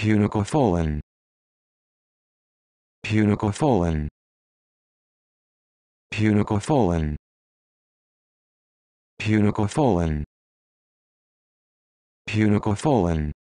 Punicofolin. Punicofolin. Punicofolin. Punicofolin. Punicofolin.